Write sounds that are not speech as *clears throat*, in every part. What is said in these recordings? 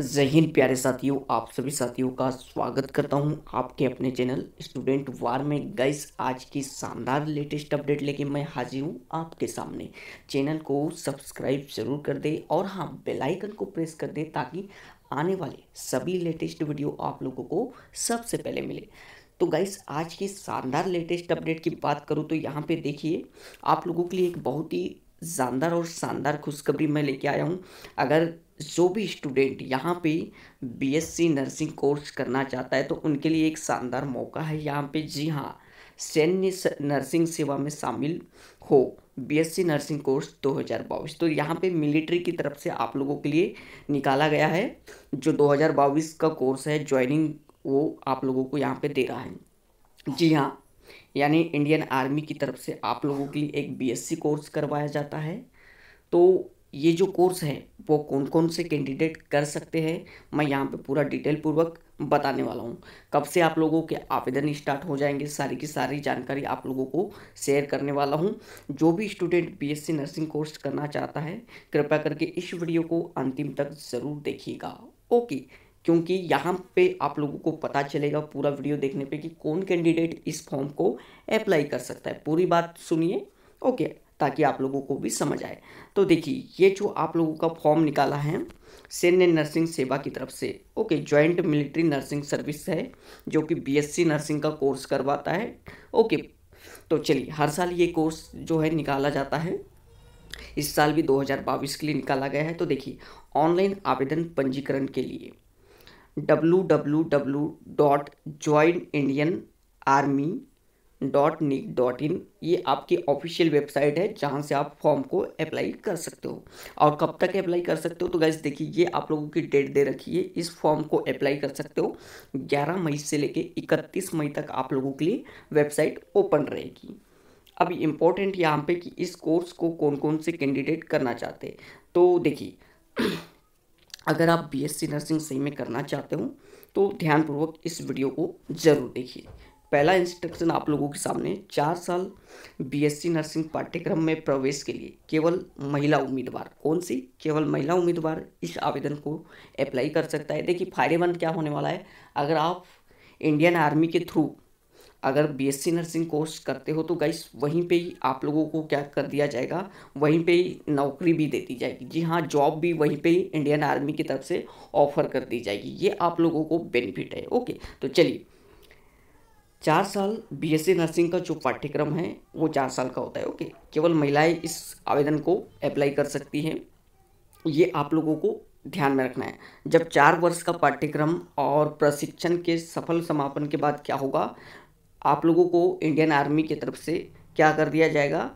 जय हिंद प्यारे साथियों आप सभी साथियों का स्वागत करता हूं आपके अपने चैनल स्टूडेंट वार में गैस आज की शानदार लेटेस्ट अपडेट लेके मैं हाजिर हूं आपके सामने चैनल को सब्सक्राइब जरूर कर दे और हाँ बेलाइकन को प्रेस कर दे ताकि आने वाले सभी लेटेस्ट वीडियो आप लोगों को सबसे पहले मिले तो गाइस आज की शानदार लेटेस्ट अपडेट की बात करूँ तो यहाँ पे देखिए आप लोगों के लिए एक बहुत ही जानदार और शानदार खुशखबरी मैं लेके आया हूँ अगर जो भी स्टूडेंट यहाँ पे बीएससी नर्सिंग कोर्स करना चाहता है तो उनके लिए एक शानदार मौका है यहाँ पे जी हाँ सैन्य नर्सिंग सेवा में शामिल हो बीएससी नर्सिंग कोर्स 2022 तो यहाँ पे मिलिट्री की तरफ से आप लोगों के लिए निकाला गया है जो 2022 का कोर्स है ज्वाइनिंग वो आप लोगों को यहाँ पर दे रहा है जी हाँ यानी इंडियन आर्मी की तरफ से आप लोगों के लिए एक बीएससी कोर्स करवाया जाता है तो ये जो कोर्स है वो कौन कौन से कैंडिडेट कर सकते हैं मैं यहाँ पे पूरा डिटेल पूर्वक बताने वाला हूँ कब से आप लोगों के आवेदन स्टार्ट हो जाएंगे सारी की सारी जानकारी आप लोगों को शेयर करने वाला हूँ जो भी स्टूडेंट बीएससी नर्सिंग कोर्स करना चाहता है कृपया करके इस वीडियो को अंतिम तक ज़रूर देखिएगा ओके क्योंकि यहाँ पे आप लोगों को पता चलेगा पूरा वीडियो देखने पे कि कौन कैंडिडेट इस फॉर्म को अप्लाई कर सकता है पूरी बात सुनिए ओके ताकि आप लोगों को भी समझ आए तो देखिए ये जो आप लोगों का फॉर्म निकाला है सैन्य नर्सिंग सेवा की तरफ से okay joint military nursing service है जो कि बीएससी नर्सिंग का कोर्स करवाता है ओके तो चलिए हर साल ये कोर्स जो है निकाला जाता है इस साल भी दो के लिए निकाला गया है तो देखिए ऑनलाइन आवेदन पंजीकरण के लिए W W W dot join Indian army dot dot in ये आपकी ऑफिशियल वेबसाइट है जहाँ से आप फॉर्म को अप्लाई कर सकते हो और कब तक अप्लाई कर सकते हो तो गैस देखिए ये आप लोगों की डेट दे रखी है इस फॉर्म को अप्लाई कर सकते हो 11 मई से लेके 31 मई तक आप लोगों के लिए वेबसाइट ओपन रहेगी अब इम्पोर्टेंट यहाँ पे कि इस कोर्स को कौन कौन से कैंडिडेट करना चाहते हैं तो देखिए अगर आप बीएससी नर्सिंग सही में करना चाहते हो तो ध्यानपूर्वक इस वीडियो को ज़रूर देखिए पहला इंस्ट्रक्शन आप लोगों के सामने चार साल बीएससी नर्सिंग पाठ्यक्रम में प्रवेश के लिए केवल महिला उम्मीदवार कौन सी केवल महिला उम्मीदवार इस आवेदन को अप्लाई कर सकता है देखिए फायदेमंद क्या होने वाला है अगर आप इंडियन आर्मी के थ्रू अगर बीएससी नर्सिंग कोर्स करते हो तो गाइस वहीं पे ही आप लोगों को क्या कर दिया जाएगा वहीं पे ही नौकरी भी दे दी जाएगी जी हाँ जॉब भी वहीं पे ही इंडियन आर्मी की तरफ से ऑफर कर दी जाएगी ये आप लोगों को बेनिफिट है ओके तो चलिए चार साल बीएससी नर्सिंग का जो पाठ्यक्रम है वो चार साल का होता है ओके केवल महिलाएं इस आवेदन को अप्लाई कर सकती हैं ये आप लोगों को ध्यान में रखना है जब चार वर्ष का पाठ्यक्रम और प्रशिक्षण के सफल समापन के बाद क्या होगा आप लोगों को इंडियन आर्मी की तरफ से क्या कर दिया जाएगा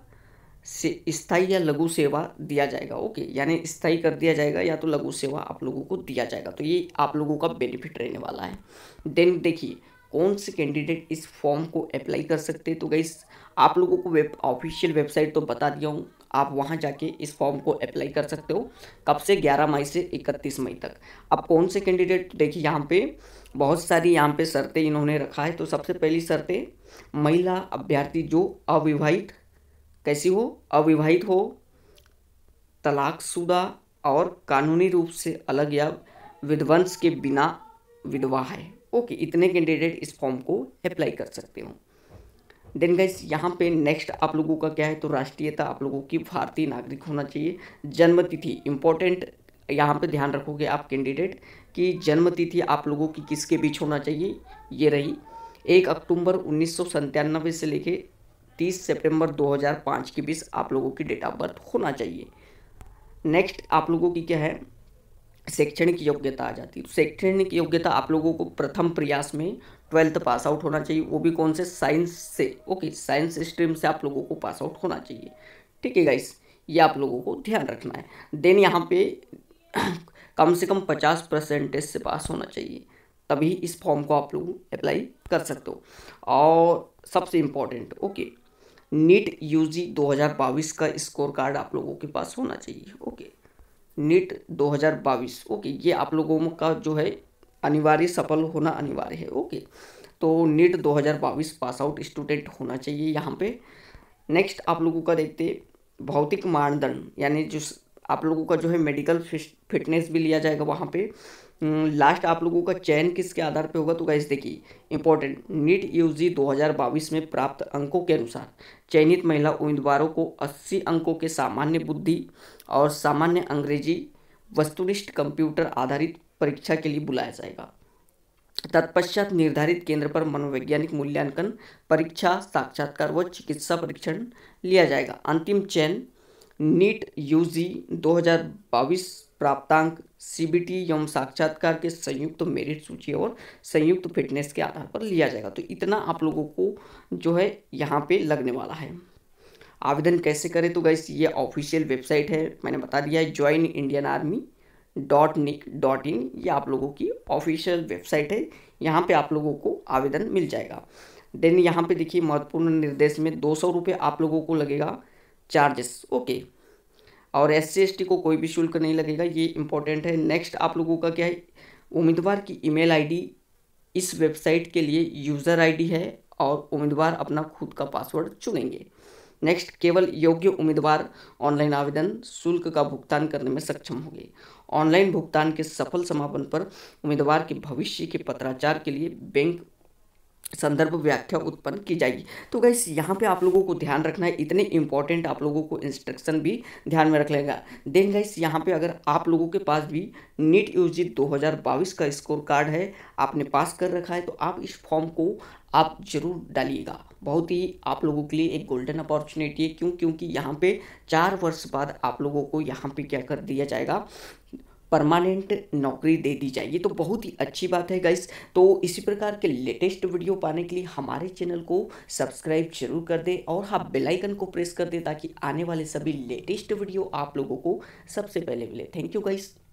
से स्थाई या लघु सेवा दिया जाएगा ओके यानी स्थाई कर दिया जाएगा या तो लघु सेवा आप लोगों को दिया जाएगा तो ये आप लोगों का बेनिफिट रहने वाला है देन देखिए कौन से कैंडिडेट इस फॉर्म को अप्लाई कर सकते हैं तो गई आप लोगों को वेब ऑफिशियल वेबसाइट तो बता दिया हूँ आप वहाँ जाके इस फॉर्म को अप्लाई कर सकते हो कब से 11 मई से 31 मई तक अब कौन से कैंडिडेट देखिए यहाँ पे बहुत सारी यहाँ पे शर्तें इन्होंने रखा है तो सबसे पहली शर्तें महिला अभ्यर्थी जो अविवाहित कैसी हो अविवाहित हो तलाकशुदा और कानूनी रूप से अलग या विध्वंस के बिना विधवा है ओके इतने कैंडिडेट इस फॉर्म को अप्लाई कर सकते हो देन गाइस यहाँ पे नेक्स्ट आप लोगों का क्या है तो राष्ट्रीयता आप लोगों की भारतीय नागरिक होना चाहिए जन्मतिथि इम्पोर्टेंट यहाँ पे ध्यान रखोगे आप कैंडिडेट कि जन्मतिथि आप लोगों की किसके बीच होना चाहिए ये रही एक अक्टूबर उन्नीस से लेके 30 सितंबर 2005 के बीच आप लोगों की डेट ऑफ बर्थ होना चाहिए नेक्स्ट आप लोगों की क्या है शैक्षणिक योग्यता आ जाती है शैक्षणिक योग्यता आप लोगों को प्रथम प्रयास में ट्वेल्थ पास आउट होना चाहिए वो भी कौन से साइंस से ओके साइंस स्ट्रीम से आप लोगों को पास आउट होना चाहिए ठीक है गाइस ये आप लोगों को ध्यान रखना है देन यहाँ पे *clears throat* कम से कम पचास परसेंटेज से पास होना चाहिए तभी इस फॉर्म को आप लोग अप्लाई कर सकते हो और सबसे important okay NEET U G का स्कोर कार्ड आप लोगों के पास होना चाहिए ओके नीट 2022 ओके ये आप लोगों का जो है अनिवार्य सफल होना अनिवार्य है ओके तो नीट 2022 पास आउट स्टूडेंट होना चाहिए यहाँ पे नेक्स्ट आप लोगों का देखते भौतिक मानदंड यानी जो आप लोगों का जो है मेडिकल फिटनेस भी लिया जाएगा वहाँ पे हम्म, लास्ट आप लोगों का चयन किसके आधार पे होगा तो गाइस देखिए इंपॉर्टेंट नीट यू जी में प्राप्त अंकों के अनुसार चयनित महिला उम्मीदवारों को 80 अंकों के सामान्य बुद्धि और सामान्य अंग्रेजी वस्तुनिष्ठ कंप्यूटर आधारित परीक्षा के लिए बुलाया जाएगा तत्पश्चात निर्धारित केंद्र पर मनोवैज्ञानिक मूल्यांकन परीक्षा साक्षात्कार व चिकित्सा परीक्षण लिया जाएगा अंतिम चयन नीट यूजी 2022 प्राप्तांक सीबीटी एवं साक्षात्कार के संयुक्त तो मेरिट सूची और संयुक्त तो फिटनेस के आधार पर लिया जाएगा तो इतना आप लोगों को जो है यहाँ पे लगने वाला है आवेदन कैसे करें तो गैस ये ऑफिशियल वेबसाइट है मैंने बता दिया है join Indian army dot nic dot in ये आप लोगों की ऑफिशियल वेबसाइट है यहाँ पे आप लोगों को आवेदन मिल जाएगा देन यहाँ पे देखिए महत्वपूर्ण निर्देश में दो सौ रुपये आप लोगों को लगेगा चार्जेस ओके और एस सी को कोई भी शुल्क नहीं लगेगा ये इंपॉर्टेंट है नेक्स्ट आप लोगों का क्या है उम्मीदवार की ईमेल आईडी इस वेबसाइट के लिए यूज़र आईडी है और उम्मीदवार अपना खुद का पासवर्ड चुनेंगे नेक्स्ट केवल योग्य उम्मीदवार ऑनलाइन आवेदन शुल्क का भुगतान करने में सक्षम होंगे ऑनलाइन भुगतान के सफल समापन पर उम्मीदवार के भविष्य के पत्राचार के लिए बैंक संदर्भ व्याख्या उत्पन्न की जाएगी तो गैस यहाँ पे आप लोगों को ध्यान रखना है इतने इंपॉर्टेंट आप लोगों को इंस्ट्रक्शन भी ध्यान में रख लेगा देन गैस यहाँ पे अगर आप लोगों के पास भी नीट हज़ार बाईस का स्कोर कार्ड है आपने पास कर रखा है तो आप इस फॉर्म को आप जरूर डालिएगा बहुत ही आप लोगों के लिए एक गोल्डन अपॉर्चुनिटी है क्यों क्योंकि यहाँ पे चार वर्ष बाद आप लोगों को यहाँ पे क्या कर दिया जाएगा परमानेंट नौकरी दे दी जाए ये तो बहुत ही अच्छी बात है गाइस तो इसी प्रकार के लेटेस्ट वीडियो पाने के लिए हमारे चैनल को सब्सक्राइब जरूर कर दें और हाँ आइकन को प्रेस कर दें ताकि आने वाले सभी लेटेस्ट वीडियो आप लोगों को सबसे पहले मिले थैंक यू गाइस